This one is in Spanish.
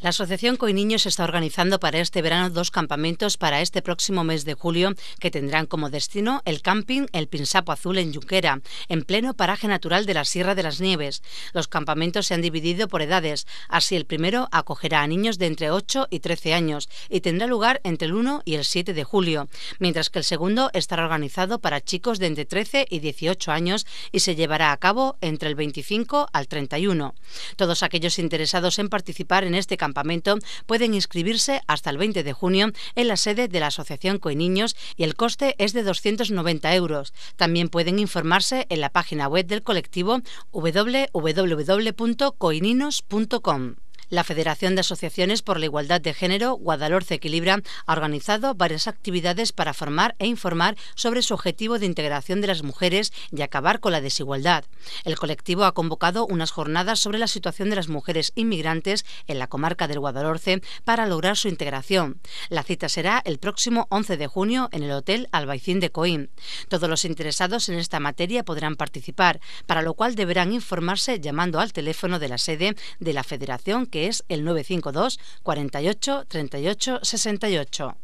La Asociación Coiniños está organizando para este verano dos campamentos para este próximo mes de julio que tendrán como destino el camping El Pinsapo Azul en Yunqueira, en pleno paraje natural de la Sierra de las Nieves. Los campamentos se han dividido por edades, así el primero acogerá a niños de entre 8 y 13 años y tendrá lugar entre el 1 y el 7 de julio, mientras que el segundo estará organizado para chicos de entre 13 y 18 años y se llevará a cabo entre el 25 al 31. Todos aquellos interesados en participar en este campamento campamento pueden inscribirse hasta el 20 de junio en la sede de la Asociación Coiniños y el coste es de 290 euros. También pueden informarse en la página web del colectivo www.coininos.com. La Federación de Asociaciones por la Igualdad de Género, Guadalhorce Equilibra, ha organizado varias actividades para formar e informar sobre su objetivo de integración de las mujeres y acabar con la desigualdad. El colectivo ha convocado unas jornadas sobre la situación de las mujeres inmigrantes en la comarca del Guadalhorce para lograr su integración. La cita será el próximo 11 de junio en el Hotel Albaicín de Coín. Todos los interesados en esta materia podrán participar, para lo cual deberán informarse llamando al teléfono de la sede de la Federación que que es el 952 48 38 68.